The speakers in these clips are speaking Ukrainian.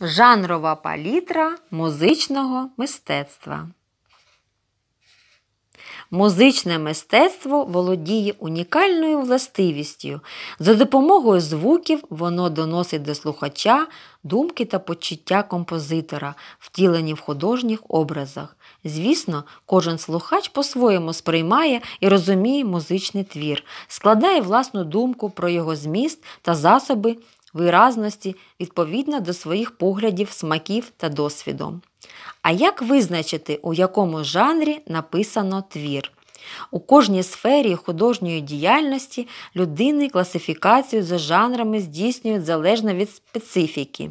Жанрова палітра музичного мистецтва. Музичне мистецтво володіє унікальною властивістю. За допомогою звуків воно доносить до слухача думки та почуття композитора, втілені в художніх образах. Звісно, кожен слухач по-своєму сприймає і розуміє музичний твір, складає власну думку про його зміст та засоби виразності відповідно до своїх поглядів, смаків та досвіду. А як визначити, у якому жанрі написано твір? У кожній сфері художньої діяльності людини класифікацію за жанрами здійснюють залежно від специфіки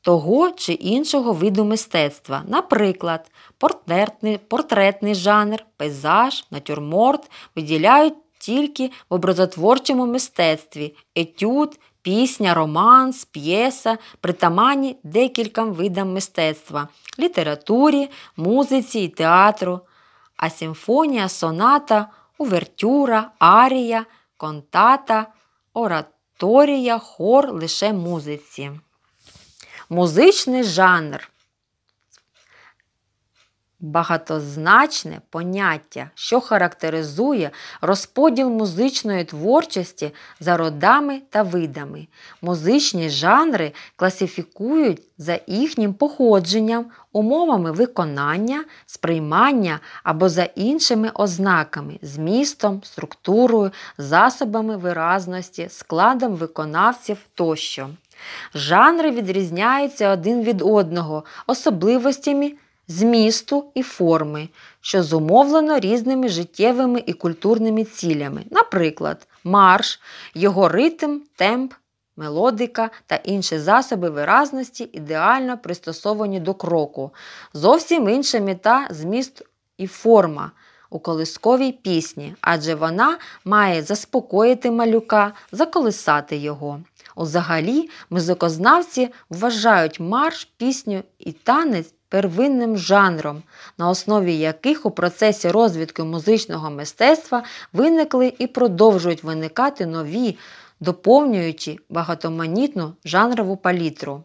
того чи іншого виду мистецтва, наприклад, портретний портретний жанр, пейзаж, натюрморт виділяють тільки в образотворчому мистецтві етюд, пісня, романс, п'єса, притаманні декільком видам мистецтва літературі, музиці і театру, а симфонія, соната, увертюра, арія, контата, ораторія, хор лише музиці. Музичний жанр Багатозначне поняття, що характеризує розподіл музичної творчості за родами та видами. Музичні жанри класифікують за їхнім походженням, умовами виконання, сприймання або за іншими ознаками, змістом, структурою, засобами виразності, складом виконавців тощо. Жанри відрізняються один від одного, особливостями змісту і форми, що зумовлено різними життєвими і культурними цілями, наприклад, марш, його ритм, темп, мелодика та інші засоби виразності ідеально пристосовані до кроку, зовсім інша мета, зміст і форма. У колисковій пісні, адже вона має заспокоїти малюка, заколисати його. Узагалі, музикознавці вважають марш, пісню і танець первинним жанром, на основі яких у процесі розвідки музичного мистецтва виникли і продовжують виникати нові, доповнюючи багатоманітну жанрову палітру.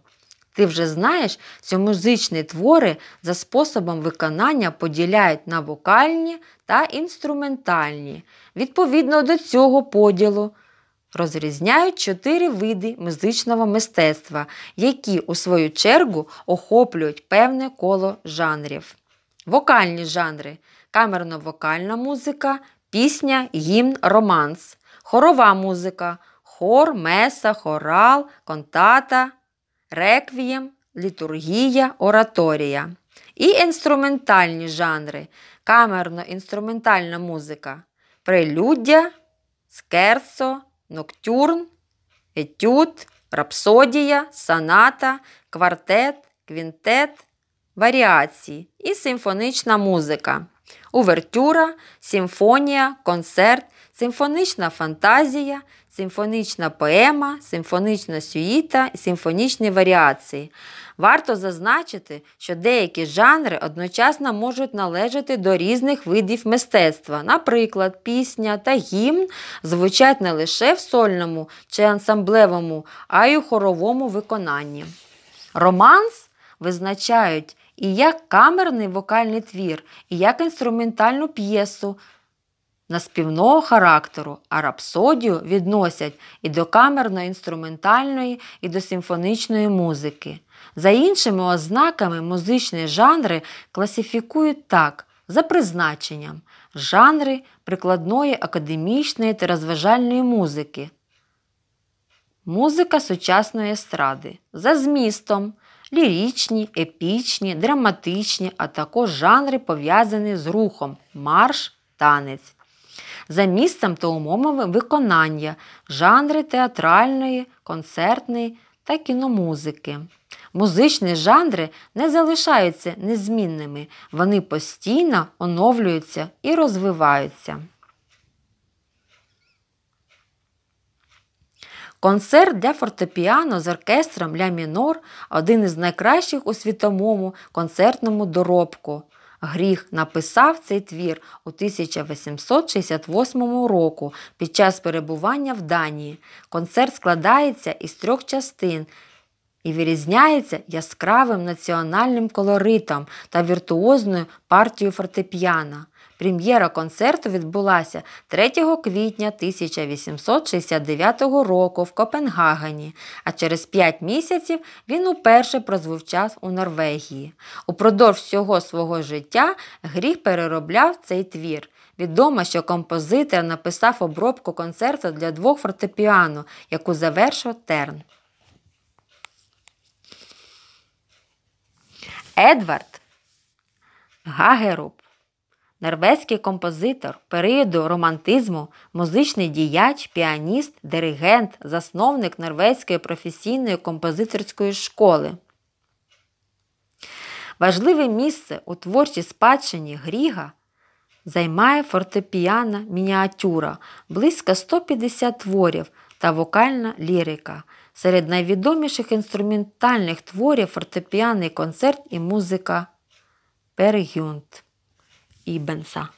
Ти вже знаєш, що музичні твори за способом виконання поділяють на вокальні та інструментальні. Відповідно до цього поділу Розрізняють чотири види музичного мистецтва, які, у свою чергу, охоплюють певне коло жанрів. Вокальні жанри камерно-вокальна музика, пісня, гімн, романс, хорова музика, хор, меса, хорал, контата, реквієм, літургія, ораторія. І інструментальні жанри камерно-інструментальна музика, прелюддя, скерцо ноктюрн, етюд, рапсодія, соната, квартет, квінтет, варіації і симфонічна музика, увертюра, симфонія, концерт симфонічна фантазія, симфонічна поема, симфонічна сюїта і симфонічні варіації. Варто зазначити, що деякі жанри одночасно можуть належати до різних видів мистецтва. Наприклад, пісня та гімн звучать не лише в сольному чи ансамблевому, а й у хоровому виконанні. Романс визначають і як камерний вокальний твір, і як інструментальну п'єсу на співного характеру, а рапсодію відносять і до камерно-інструментальної, і до симфонічної музики. За іншими ознаками музичні жанри класифікують так, за призначенням, жанри прикладної академічної та розважальної музики. Музика сучасної естради за змістом, лірічні, епічні, драматичні, а також жанри пов'язані з рухом, марш, танець за місцем та умовами виконання, жанри театральної, концертної та кіномузики. Музичні жанри не залишаються незмінними, вони постійно оновлюються і розвиваються. Концерт для фортепіано з оркестром ля мінор один із найкращих у світовому концертному доробку. Гріх написав цей твір у 1868 року під час перебування в Данії. Концерт складається із трьох частин. І вирізняється яскравим національним колоритом та віртуозною партією фортепіано. Прем'єра концерту відбулася 3 квітня 1869 року в Копенгагені, а через 5 місяців він уперше прозвучав у Норвегії. Упродовж всього свого життя Гріх переробляв цей твір. Відомо, що композитор написав обробку концерту для двох фортепіано, яку завершив Терн. Едвард Гагеруб Норвезький композитор періоду романтизму, музичний діяч, піаніст, диригент, засновник Норвезької професійної композиторської школи. Важливе місце у творчій спадщині Гріга займає фортепіана мініатюра, близько 150 творів та вокальна лірика. Серед найвідоміших інструментальних творів фортепіанний концерт і музика Пергюнт. ben ça.